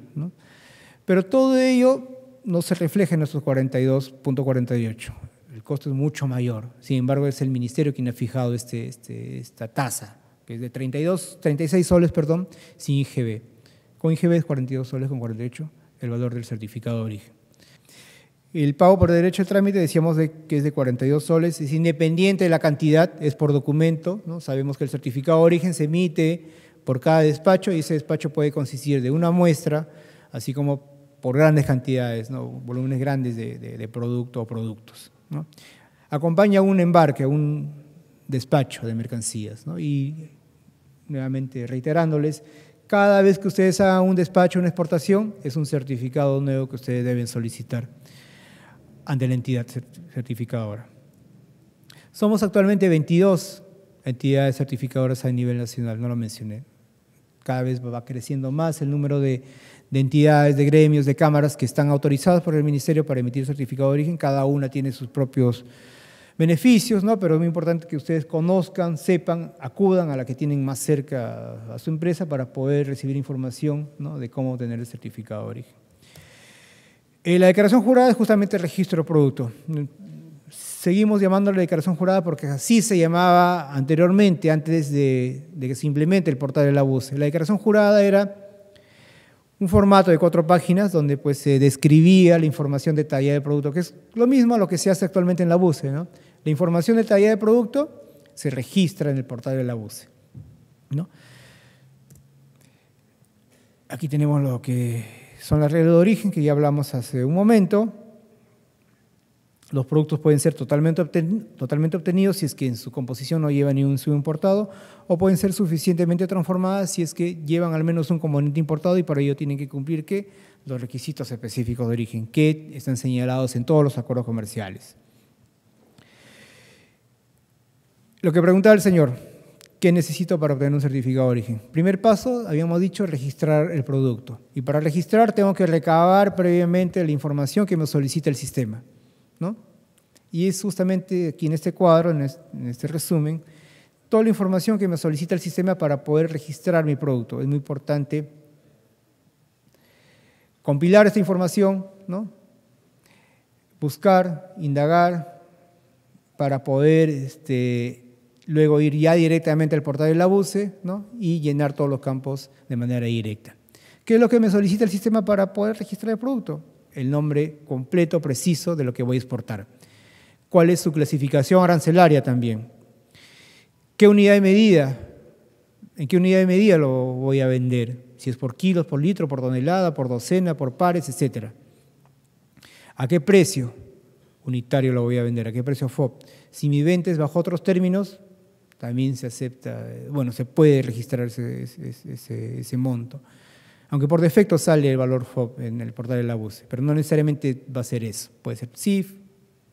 Pero todo ello no se refleja en esos 42.48. El costo es mucho mayor. Sin embargo, es el ministerio quien ha fijado este, este, esta tasa que es de 32, 36 soles, perdón, sin IGB. Con IGB es 42 soles con 48 el valor del certificado de origen. El pago por derecho de trámite decíamos de, que es de 42 soles, es independiente de la cantidad, es por documento, ¿no? sabemos que el certificado de origen se emite por cada despacho y ese despacho puede consistir de una muestra, así como por grandes cantidades, ¿no? volúmenes grandes de, producto o productos. ¿no? Acompaña un embarque, un despacho de mercancías ¿no? y nuevamente reiterándoles, cada vez que ustedes hagan un despacho, una exportación, es un certificado nuevo que ustedes deben solicitar ante la entidad certificadora. Somos actualmente 22 entidades certificadoras a nivel nacional, no lo mencioné. Cada vez va creciendo más el número de, entidades, de gremios, de cámaras que están autorizadas por el Ministerio para emitir certificado de origen. Cada una tiene sus propios beneficios, ¿no? pero es muy importante que ustedes conozcan, sepan, acudan a la que tienen más cerca a su empresa para poder recibir información de cómo obtener el certificado de origen. Eh, la declaración jurada es justamente el registro de producto. Seguimos llamándole declaración jurada porque así se llamaba anteriormente, antes de, que se implemente el portal de la BUSE. La declaración jurada era un formato de cuatro páginas donde pues se describía la información detallada del producto, que es lo mismo a lo que se hace actualmente en la BUCE, ¿no? La información detallada de producto se registra en el portal de la UCE. ¿no? Aquí tenemos lo que son las reglas de origen, que ya hablamos hace un momento. Los productos pueden ser totalmente, obtenidos si es que en su composición no lleva ni un subimportado, o pueden ser suficientemente transformadas si es que llevan al menos un componente importado y para ello tienen que cumplir que los requisitos específicos de origen que están señalados en todos los acuerdos comerciales. Lo que preguntaba el señor, ¿qué necesito para obtener un certificado de origen? Primer paso, habíamos dicho, registrar el producto. Y para registrar tengo que recabar previamente la información que me solicita el sistema. ¿no? Y es justamente aquí en este cuadro, en este resumen, toda la información que me solicita el sistema para poder registrar mi producto. Es muy importante compilar esta información, ¿no? buscar, indagar, para poder este, luego ir ya directamente al portal de la BUCE y llenar todos los campos de manera directa. ¿Qué es lo que me solicita el sistema para poder registrar el producto? El nombre completo, preciso de lo que voy a exportar. ¿Cuál es su clasificación arancelaria también? ¿Qué unidad de medida? ¿En qué unidad de medida lo voy a vender? Si es por kilos, por litro, por tonelada, por docena, por pares, etcétera. ¿A qué precio unitario lo voy a vender? ¿A qué precio FOP? Si mi venta es bajo otros términos, también se acepta, eh, bueno, se puede registrar ese, monto. Aunque por defecto sale el valor FOB en el portal de la BUSE, pero no necesariamente va a ser eso. Puede ser SIF,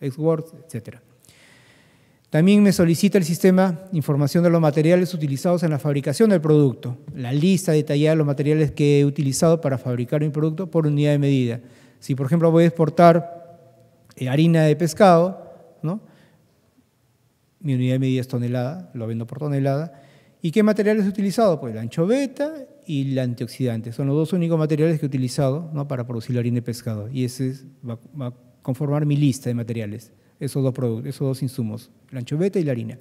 XWORD, etc. También me solicita el sistema información de los materiales utilizados en la fabricación del producto, la lista detallada de los materiales que he utilizado para fabricar mi producto por unidad de medida. Si, por ejemplo, voy a exportar eh, harina de pescado, ¿no? mi unidad de medida es tonelada, lo vendo por tonelada. ¿Y qué materiales he utilizado? Pues la anchoveta y el antioxidante. Son los dos únicos materiales que he utilizado para producir la harina de pescado. Y ese va, a conformar mi lista de materiales, esos dos, productos, esos dos insumos, la anchoveta y la harina.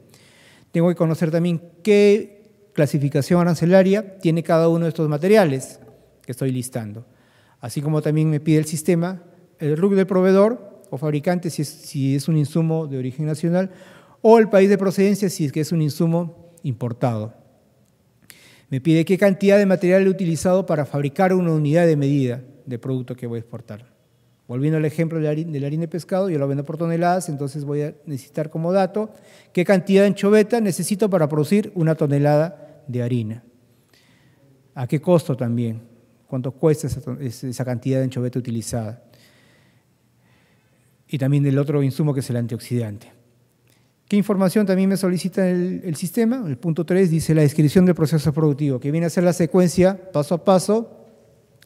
Tengo que conocer también qué clasificación arancelaria tiene cada uno de estos materiales que estoy listando. Así como también me pide el sistema, el RUC del proveedor o fabricante, si si es un insumo de origen nacional, o el país de procedencia si es que es un insumo importado. Me pide qué cantidad de material he utilizado para fabricar una unidad de medida de producto que voy a exportar. Volviendo al ejemplo de la harina de pescado, yo la vendo por toneladas, entonces voy a necesitar como dato qué cantidad de anchoveta necesito para producir una tonelada de harina. ¿A qué costo también? ¿Cuánto cuesta esa, cantidad de anchoveta utilizada? Y también del otro insumo que es el antioxidante. ¿Qué información también me solicita el, sistema? El punto 3 dice la descripción del proceso productivo, que viene a ser la secuencia paso a paso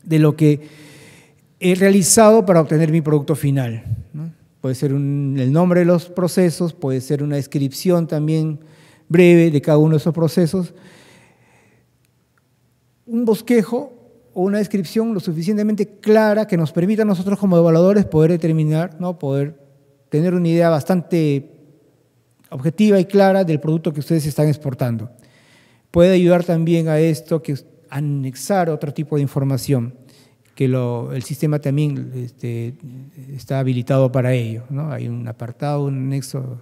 de lo que he realizado para obtener mi producto final. Puede ser el nombre de los procesos, puede ser una descripción también breve de cada uno de esos procesos. Un bosquejo o una descripción lo suficientemente clara que nos permita a nosotros como evaluadores poder determinar, ¿no? poder tener una idea bastante objetiva y clara del producto que ustedes están exportando. Puede ayudar también a esto que anexar otro tipo de información que el sistema también este, está habilitado para ello. Hay un apartado, un anexo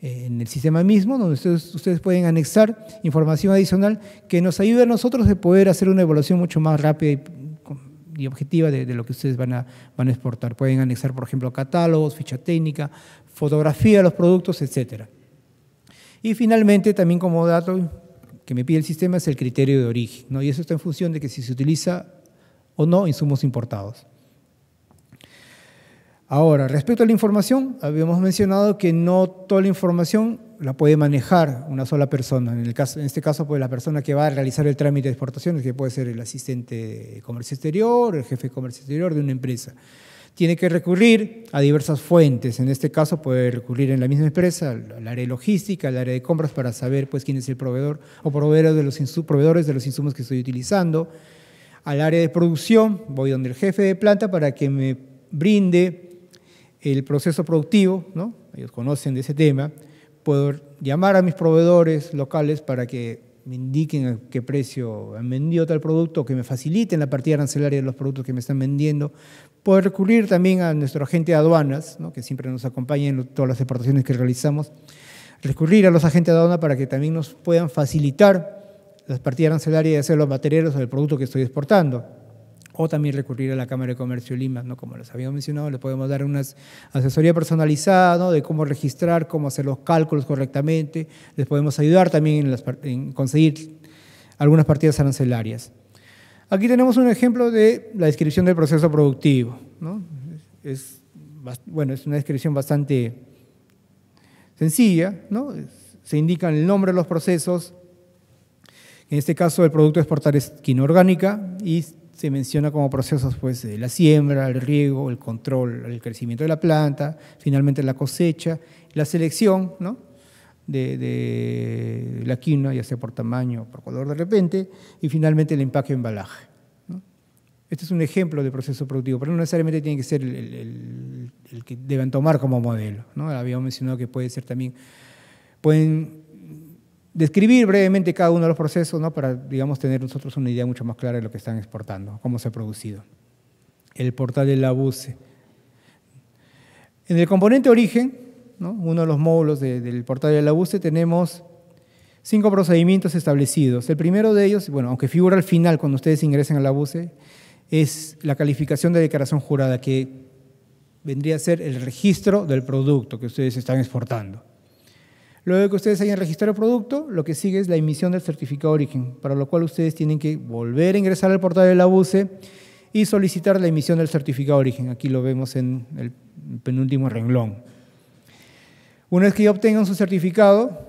eh, en el sistema mismo, donde ustedes, pueden anexar información adicional que nos ayude a nosotros de poder hacer una evaluación mucho más rápida y, objetiva de, lo que ustedes van a, van a exportar. Pueden anexar, por ejemplo, catálogos, ficha técnica, fotografía de los productos, etcétera. Y finalmente, también como dato que me pide el sistema es el criterio de origen, y eso está en función de que si se utiliza o no insumos importados. Ahora, respecto a la información, habíamos mencionado que no toda la información la puede manejar una sola persona. En, el caso, en este caso, pues la persona que va a realizar el trámite de exportaciones, que puede ser el asistente de comercio exterior, el jefe de comercio exterior de una empresa tiene que recurrir a diversas fuentes. En este caso puede recurrir en la misma empresa, al área de logística, al área de compras para saber pues, quién es el proveedor o de los proveedores de los insumos que estoy utilizando. Al área de producción voy donde el jefe de planta para que me brinde el proceso productivo, ¿no? ellos conocen de ese tema. Puedo llamar a mis proveedores locales para que me indiquen a qué precio han vendido tal producto, que me faciliten la partida arancelaria de los productos que me están vendiendo, Poder recurrir también a nuestro agente de aduanas, que siempre nos acompaña en todas las exportaciones que realizamos. Recurrir a los agentes de aduanas para que también nos puedan facilitar las partidas arancelarias, de hacer los materiales o el producto que estoy exportando. O también recurrir a la Cámara de Comercio de Lima, ¿no? como les había mencionado, le podemos dar una asesoría personalizada de cómo registrar, cómo hacer los cálculos correctamente. Les podemos ayudar también en, las, en conseguir algunas partidas arancelarias. Aquí tenemos un ejemplo de la descripción del proceso productivo. ¿no? Es, bueno, es una descripción bastante sencilla. ¿no? Se indican el nombre de los procesos. En este caso, el producto a exportar es orgánica y se menciona como procesos pues, la siembra, el riego, el control, el crecimiento de la planta, finalmente la cosecha, la selección, ¿no? de, la quina ya sea por tamaño por color de repente, y finalmente el empaque o embalaje. Este es un ejemplo de proceso productivo, pero no necesariamente tiene que ser el, que deben tomar como modelo. ¿no? Habíamos mencionado que puede ser también, pueden describir brevemente cada uno de los procesos ¿no? para, digamos, tener nosotros una idea mucho más clara de lo que están exportando, cómo se ha producido. El portal de la BUCE. En el componente origen, uno de los módulos del portal de la UCE, tenemos cinco procedimientos establecidos. El primero de ellos, bueno, aunque figura al final cuando ustedes ingresen a la UCE, es la calificación de declaración jurada, que vendría a ser el registro del producto que ustedes están exportando. Luego de que ustedes hayan registrado el producto, lo que sigue es la emisión del certificado de origen, para lo cual ustedes tienen que volver a ingresar al portal de la UCE y solicitar la emisión del certificado de origen. Aquí lo vemos en el penúltimo renglón. Una vez que ya obtengan su certificado,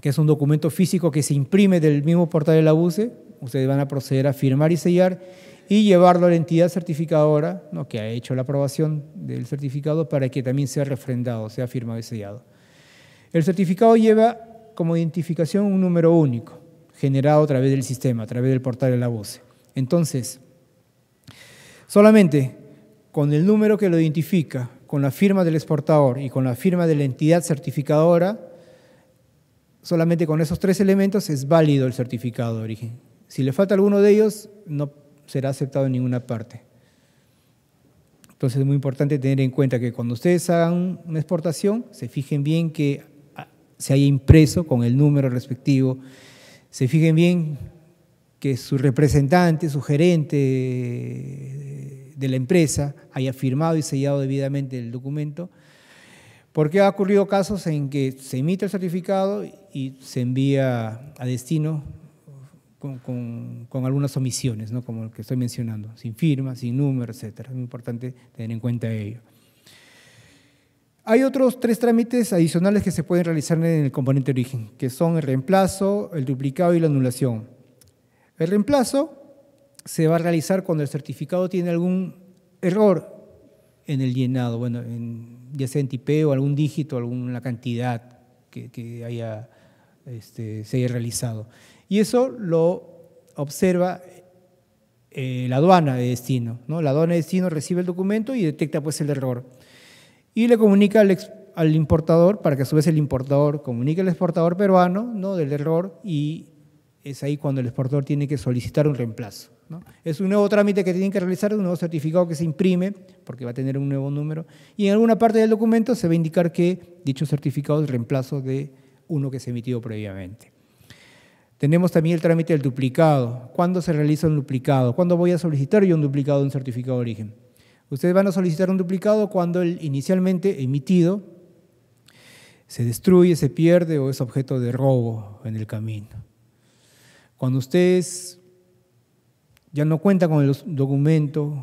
que es un documento físico que se imprime del mismo portal de la UCE, ustedes van a proceder a firmar y sellar y llevarlo a la entidad certificadora que ha hecho la aprobación del certificado para que también sea refrendado, sea firmado y sellado. El certificado lleva como identificación un número único generado a través del sistema, a través del portal de la UCE. Entonces, solamente con el número que lo identifica con la firma del exportador y con la firma de la entidad certificadora, solamente con esos tres elementos es válido el certificado de origen. Si le falta alguno de ellos, no será aceptado en ninguna parte. Entonces es muy importante tener en cuenta que cuando ustedes hagan una exportación, se fijen bien que ah, se haya impreso con el número respectivo, se fijen bien que su representante, su gerente de la empresa haya firmado y sellado debidamente el documento, porque ha ocurrido casos en que se emite el certificado y se envía a destino con, algunas omisiones, como el que estoy mencionando, sin firma, sin número, etc. Es importante tener en cuenta ello. Hay otros tres trámites adicionales que se pueden realizar en el componente origen, que son el reemplazo, el duplicado y la anulación. El reemplazo se va a realizar cuando el certificado tiene algún error en el llenado, bueno, en, ya sea en tipeo, algún dígito, alguna cantidad que, haya, este, se haya realizado. Y eso lo observa eh, la aduana de destino. ¿no? La aduana de destino recibe el documento y detecta pues, el error. Y le comunica al, importador, para que a su vez el importador comunique al exportador peruano ¿no? del error y es ahí cuando el exportador tiene que solicitar un reemplazo. Es un nuevo trámite que tienen que realizar, un nuevo certificado que se imprime, porque va a tener un nuevo número, y en alguna parte del documento se va a indicar que dicho certificado es reemplazo de uno que se emitió previamente. Tenemos también el trámite del duplicado. ¿Cuándo se realiza un duplicado? ¿Cuándo voy a solicitar yo un duplicado de un certificado de origen? Ustedes van a solicitar un duplicado cuando el inicialmente emitido se destruye, se pierde o es objeto de robo en el camino. Cuando ustedes ya no cuenta con el documento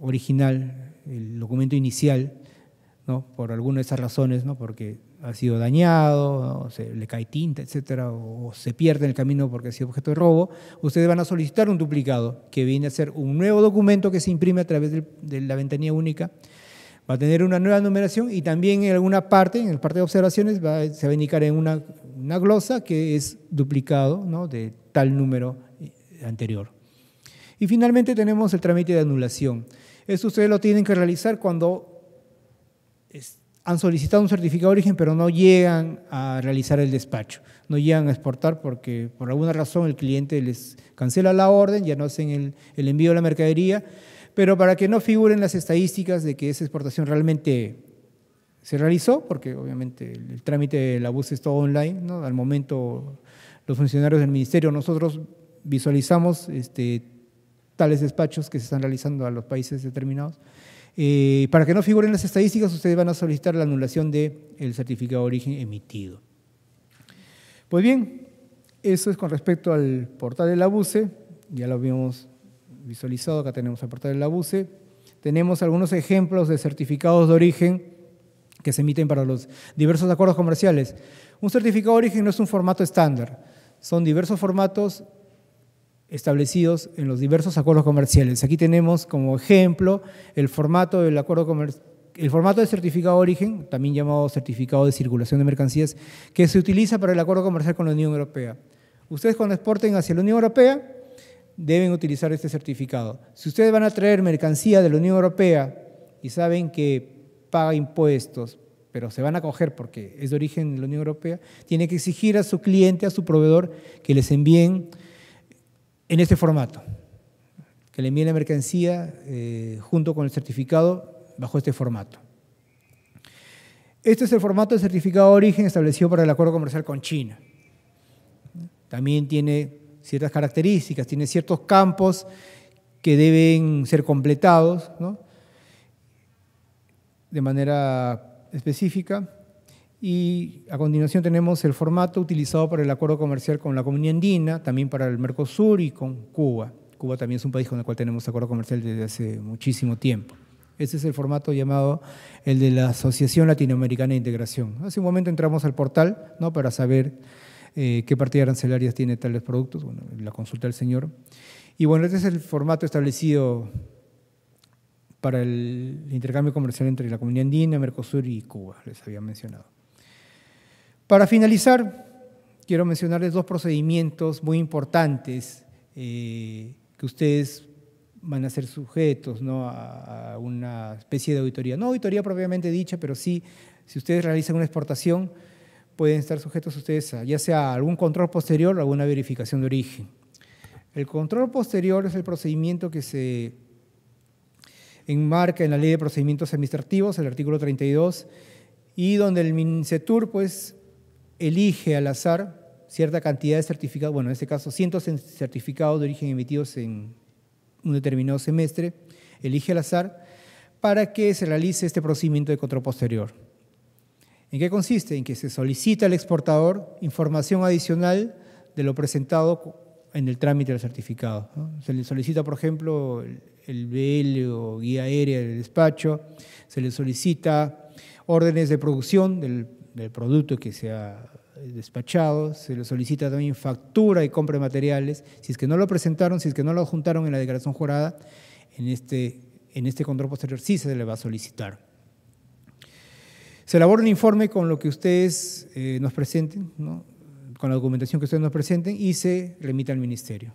original, el documento inicial, ¿no? por alguna de esas razones, ¿no? porque ha sido dañado, se le cae tinta, etcétera, o, se pierde en el camino porque ha sido objeto de robo, ustedes van a solicitar un duplicado que viene a ser un nuevo documento que se imprime a través de la ventanilla única. Va a tener una nueva numeración y también en alguna parte, en la parte de observaciones, se va a indicar en una, glosa que es duplicado de tal número eh, anterior. Y finalmente tenemos el trámite de anulación. eso ustedes lo tienen que realizar cuando han solicitado un certificado de origen, pero no llegan a realizar el despacho, no llegan a exportar porque por alguna razón el cliente les cancela la orden, ya no hacen el, envío de la mercadería, pero para que no figuren las estadísticas de que esa exportación realmente se realizó, porque obviamente el, trámite de la bus es todo online, al momento los funcionarios del ministerio, nosotros visualizamos este, tales despachos que se están realizando a los países determinados. Eh, para que no figuren las estadísticas, ustedes van a solicitar la anulación del certificado de origen emitido. Pues bien, eso es con respecto al portal de la BUCE, ya lo habíamos visualizado, acá tenemos el portal de la BUCE. Tenemos algunos ejemplos de certificados de origen que se emiten para los diversos acuerdos comerciales. Un certificado de origen no es un formato estándar, son diversos formatos establecidos en los diversos acuerdos comerciales. Aquí tenemos como ejemplo el formato del acuerdo comercial el formato de certificado de origen, también llamado certificado de circulación de mercancías, que se utiliza para el acuerdo comercial con la Unión Europea. Ustedes cuando exporten hacia la Unión Europea deben utilizar este certificado. Si ustedes van a traer mercancía de la Unión Europea y saben que paga impuestos, pero se van a coger porque es de origen de la Unión Europea, tiene que exigir a su cliente, a su proveedor, que les envíen en este formato, que le envíe la mercancía eh, junto con el certificado bajo este formato. Este es el formato de certificado de origen establecido para el acuerdo comercial con China. También tiene ciertas características, tiene ciertos campos que deben ser completados de manera específica. Y a continuación tenemos el formato utilizado para el acuerdo comercial con la comunidad andina, también para el Mercosur y con Cuba. Cuba también es un país con el cual tenemos acuerdo comercial desde hace muchísimo tiempo. Ese es el formato llamado el de la Asociación Latinoamericana de Integración. Hace un momento entramos al portal ¿no? para saber eh, qué partidas arancelarias tiene tales productos, bueno, la consulta del señor. Y bueno, este es el formato establecido para el intercambio comercial entre la comunidad andina, Mercosur y Cuba, les había mencionado. Para finalizar, quiero mencionarles dos procedimientos muy importantes eh, que ustedes van a ser sujetos a, una especie de auditoría. No auditoría propiamente dicha, pero sí, si ustedes realizan una exportación, pueden estar sujetos ustedes a, ya sea algún control posterior o alguna verificación de origen. El control posterior es el procedimiento que se enmarca en la Ley de Procedimientos Administrativos, el artículo 32, y donde el Minicetur, pues, elige al azar cierta cantidad de certificados, bueno, en este caso cientos de certificados de origen emitidos en un determinado semestre, elige al azar para que se realice este procedimiento de control posterior. ¿En qué consiste? En que se solicita al exportador información adicional de lo presentado en el trámite del certificado. Se le solicita, por ejemplo, el BL o guía aérea del despacho, se le solicita órdenes de producción del del producto que se ha despachado, se le solicita también factura y compra de materiales, si es que no lo presentaron, si es que no lo juntaron en la declaración jurada, en este, en este control posterior sí se le va a solicitar. Se elabora un informe con lo que ustedes eh, nos presenten, ¿no? con la documentación que ustedes nos presenten y se remite al ministerio,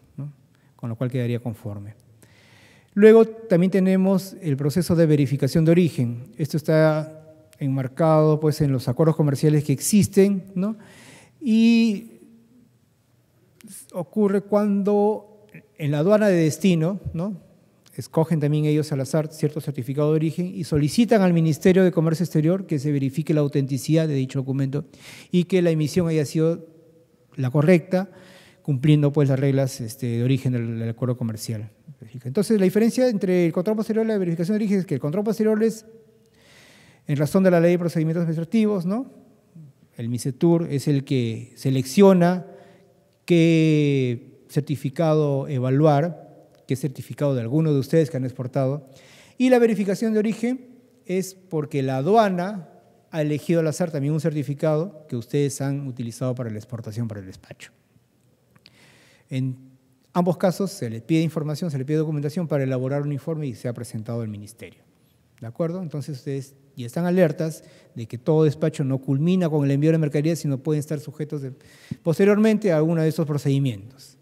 con lo cual quedaría conforme. Luego también tenemos el proceso de verificación de origen. Esto está enmarcado pues, en los acuerdos comerciales que existen, ¿no? y ocurre cuando en la aduana de destino, ¿no? escogen también ellos al azar cierto certificado de origen y solicitan al Ministerio de Comercio Exterior que se verifique la autenticidad de dicho documento y que la emisión haya sido la correcta, cumpliendo pues las reglas este, de origen del, del, acuerdo comercial. Entonces, la diferencia entre el control posterior y la verificación de origen es que el control posterior es en razón de la ley de procedimientos administrativos, ¿no? El MICETUR es el que selecciona qué certificado evaluar, qué certificado de alguno de ustedes que han exportado. Y la verificación de origen es porque la aduana ha elegido al azar también un certificado que ustedes han utilizado para la exportación, para el despacho. En ambos casos se le pide información, se le pide documentación para elaborar un informe y se ha presentado al ministerio. ¿De acuerdo? Entonces ustedes ya están alertas de que todo despacho no culmina con el envío de mercaderías, sino pueden estar sujetos de, posteriormente a alguno de esos procedimientos.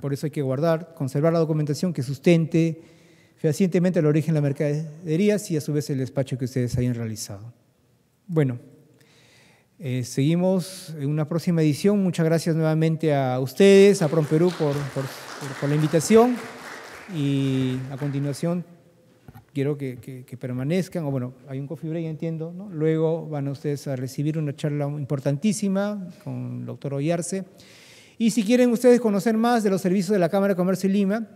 Por eso hay que guardar, conservar la documentación que sustente fehacientemente el origen de las mercaderías y a su vez el despacho que ustedes hayan realizado. Bueno, eh, seguimos en una próxima edición. Muchas gracias nuevamente a ustedes, a PROMPERÚ por, por, por la invitación y a continuación quiero que, permanezcan, o bueno, hay un coffee break, entiendo, ¿no? Luego van ustedes a recibir una charla importantísima con el doctor Ollarse. Y si quieren ustedes conocer más de los servicios de la Cámara de Comercio de Lima,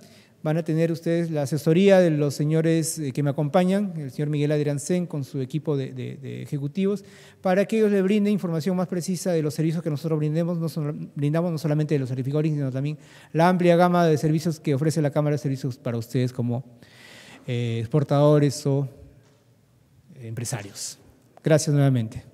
van a tener ustedes la asesoría de los señores eh, que me acompañan, el señor Miguel Sen con su equipo de, ejecutivos, para que ellos le brinden información más precisa de los servicios que nosotros brindemos, no brindamos no solamente de los certificadores, sino también la amplia gama de servicios que ofrece la Cámara de Servicios para ustedes como eh, exportadores o eh, empresarios. Gracias nuevamente.